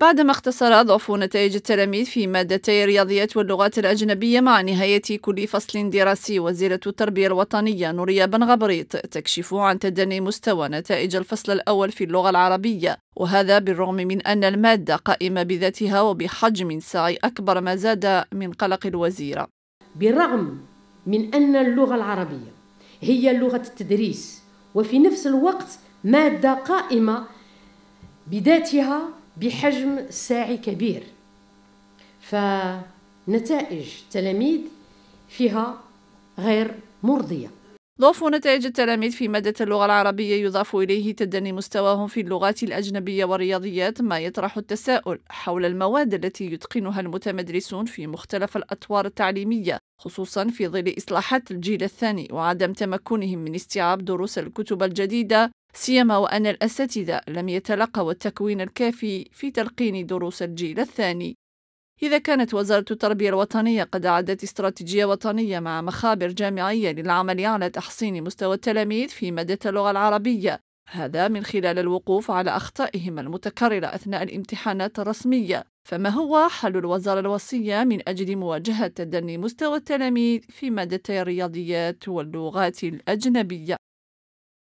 بعدما اختصر ضعف نتائج التلاميذ في مادتي الرياضيات واللغات الأجنبية مع نهاية كل فصل دراسي وزيرة التربية الوطنية نوريا بن غبريط تكشف عن تدني مستوى نتائج الفصل الأول في اللغة العربية وهذا بالرغم من أن المادة قائمة بذاتها وبحجم سعي أكبر ما زاد من قلق الوزيرة بالرغم من أن اللغة العربية هي لغة التدريس وفي نفس الوقت مادة قائمة بذاتها بحجم ساعي كبير فنتائج التلاميذ فيها غير مرضيه ضعف نتائج التلاميذ في مادة اللغة العربية يضاف إليه تدني مستواهم في اللغات الأجنبية والرياضيات ما يطرح التساؤل حول المواد التي يتقنها المتمدرسون في مختلف الأطوار التعليمية خصوصا في ظل إصلاحات الجيل الثاني وعدم تمكنهم من استيعاب دروس الكتب الجديدة سيما وأن الأساتذة لم يتلقوا التكوين الكافي في تلقين دروس الجيل الثاني إذا كانت وزارة التربية الوطنية قد أعدت استراتيجية وطنية مع مخابر جامعية للعمل على تحسين مستوى التلاميذ في مادة اللغة العربية هذا من خلال الوقوف على أخطائهم المتكررة أثناء الامتحانات الرسمية فما هو حل الوزارة الوصية من أجل مواجهة تدني مستوى التلاميذ في مادتي الرياضيات واللغات الأجنبية؟